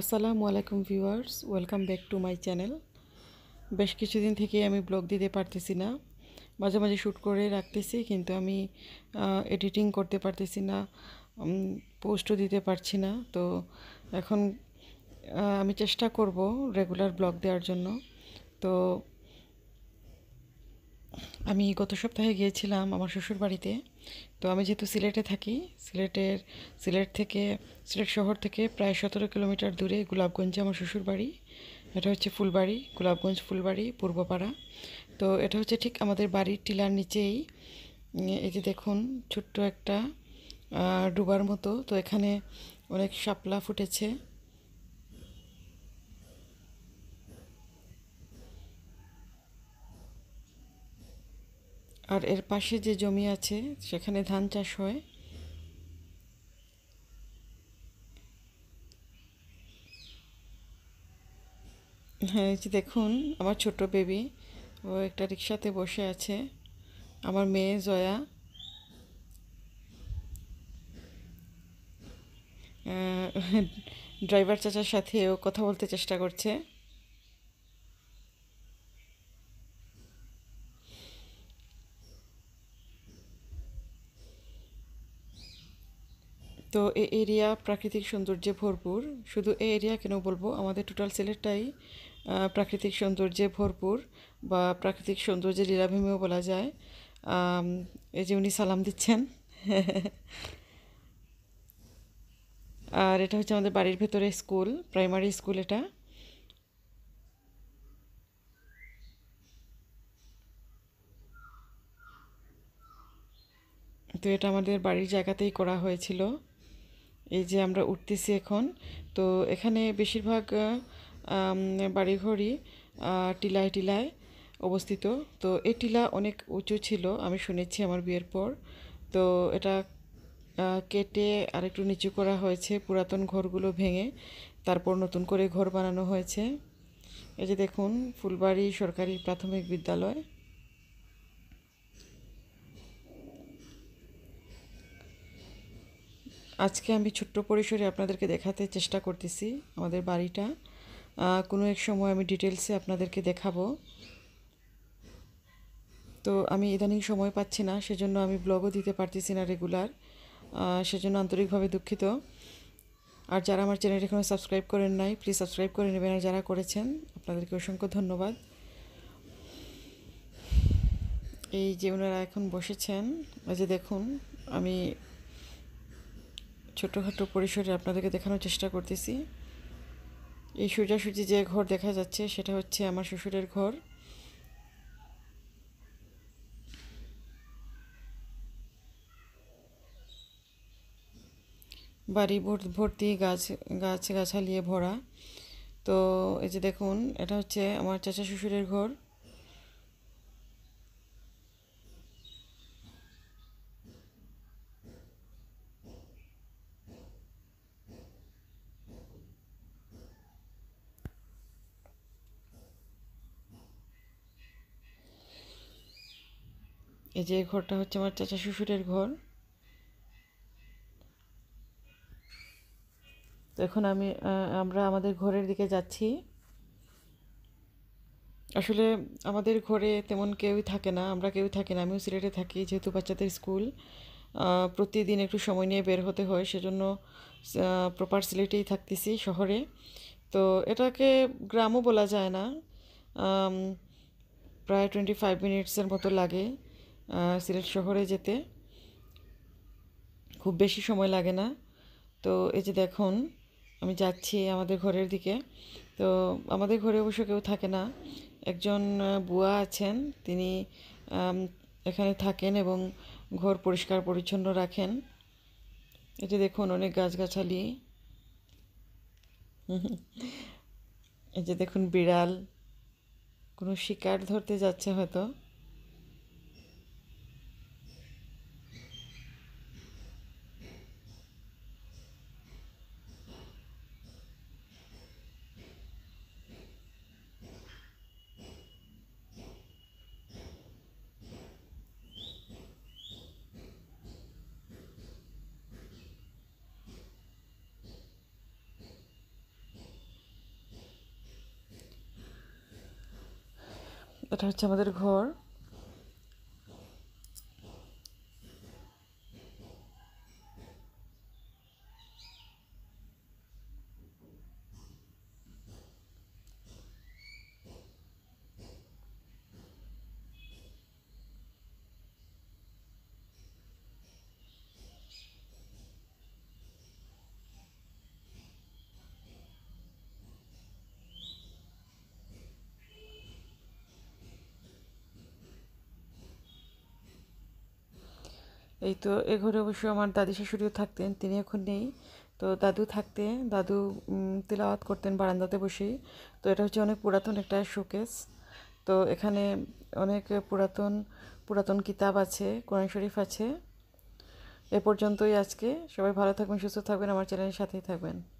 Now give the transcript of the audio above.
আসসালামু আলাইকুম viewers welcome back to my channel বেশ কিছুদিন থেকে আমি ব্লগ দিতে পারতেছি না মাঝে মাঝে শ্যুট করে রাখতেছি কিন্তু আমি এডিটিং করতে পারতেছি না পোস্টও দিতে পারছি না তো এখন আমি চেষ্টা করব রেগুলার ব্লগ দেওয়ার জন্য তো আমি গত সপ্তাহে গিয়েছিলাম আমার শ্বশুর বাড়িতে তো আমি যেহেতু সিলেটে থাকি সিলেটের সিলেট থেকে সিলেট শহর থেকে প্রায় সতেরো কিলোমিটার দূরে গোলাপগঞ্জে আমার শ্বশুর বাড়ি এটা হচ্ছে ফুলবাড়ি গোলাপগঞ্জ ফুলবাড়ি পূর্বপাড়া তো এটা হচ্ছে ঠিক আমাদের বাড়ির টিলার নিচেই এই যে দেখুন ছোট্ট একটা ডুবার মতো তো এখানে অনেক শাপলা ফুটেছে আর এর পাশে যে জমি আছে সেখানে ধান চাষ হয় হ্যাঁ যে দেখুন আমার ছোট বেবি ও একটা রিক্সাতে বসে আছে আমার মেয়ে জয়া ড্রাইভার চাচার সাথে ও কথা বলতে চেষ্টা করছে তো এই এরিয়া প্রাকৃতিক সৌন্দর্যে ভরপুর শুধু এই এরিয়া কেন বলবো আমাদের টোটাল সিলেটটাই প্রাকৃতিক সৌন্দর্যে ভরপুর বা প্রাকৃতিক সৌন্দর্যে লীলাভূমিও বলা যায় এই যে উনি সালাম দিচ্ছেন আর এটা হচ্ছে আমাদের বাড়ির ভেতরে স্কুল প্রাইমারি স্কুল এটা তো এটা আমাদের বাড়ির জায়গাতেই করা হয়েছিল এই যে আমরা উঠতেছি এখন তো এখানে বেশিরভাগ বাড়িঘরই টিলায় টিলায় অবস্থিত তো এই টিলা অনেক উঁচু ছিল আমি শুনেছি আমার বিয়ের পর তো এটা কেটে আরেকটু নিচু করা হয়েছে পুরাতন ঘরগুলো ভেঙে তারপর নতুন করে ঘর বানানো হয়েছে এই যে দেখুন ফুলবাড়ি সরকারি প্রাথমিক বিদ্যালয় আজকে আমি ছোট্ট পরিসরে আপনাদেরকে দেখাতে চেষ্টা করতেছি আমাদের বাড়িটা কোনো এক সময় আমি ডিটেলসে আপনাদেরকে দেখাবো তো আমি ইদানিং সময় পাচ্ছি না সেজন্য আমি ব্লগও দিতে পারতেছি না রেগুলার সেজন্য আন্তরিকভাবে দুঃখিত আর যারা আমার চ্যানেল এখনও সাবস্ক্রাইব করেন নাই প্লিজ সাবস্ক্রাইব করে নেবেন আর যারা করেছেন আপনাদেরকে অসংখ্য ধন্যবাদ এই যে ওনারা এখন বসেছেন ওই যে দেখুন আমি ছোটোখাটো পরিসরে আপনাদেরকে দেখানোর চেষ্টা করতেছি এই সোজাসুজি যে ঘর দেখা যাচ্ছে সেটা হচ্ছে আমার শ্বশুরের ঘর বাড়ি ভর্তি গাছ গাছ গাছালিয়ে ভরা তো এই যে দেখুন এটা হচ্ছে আমার চাচা শ্বশুরের ঘর এই যে ঘরটা হচ্ছে আমার চাচা শ্বশুরের ঘর তো এখন আমি আমরা আমাদের ঘরের দিকে যাচ্ছি আসলে আমাদের ঘরে তেমন কেউই থাকে না আমরা কেউই থাকি না আমিও সিলেটে থাকি যেহেতু বাচ্চাদের স্কুল প্রতিদিন একটু সময় নিয়ে বের হতে হয় সেজন্য প্রপার সিলেটেই থাকতেছি শহরে তো এটাকে গ্রামও বলা যায় না প্রায় টোয়েন্টি ফাইভ মিনিটসের মতো লাগে সিলেট শহরে যেতে খুব বেশি সময় লাগে না তো এই যে দেখুন আমি যাচ্ছি আমাদের ঘরের দিকে তো আমাদের ঘরে অবশ্য কেউ থাকে না একজন বুয়া আছেন তিনি এখানে থাকেন এবং ঘর পরিষ্কার পরিচ্ছন্ন রাখেন এই যে দেখুন অনেক গাছগাছালি এই যে দেখুন বিড়াল কোনো শিকার ধরতে যাচ্ছে হয়তো এটা হচ্ছে আমাদের ঘর এই তো এ ঘরে অবশ্য আমার দাদি শাশুড়িও থাকতেন তিনি এখন নেই তো দাদু থাকতে দাদু তেলাওয়াত করতেন বারান্দাতে বসেই তো এটা হচ্ছে অনেক পুরাতন একটা শোকেস তো এখানে অনেক পুরাতন পুরাতন কিতাব আছে কোরআন শরীফ আছে এ পর্যন্তই আজকে সবাই ভালো থাকবেন সুস্থ থাকবেন আমার চ্যানেলের সাথেই থাকবেন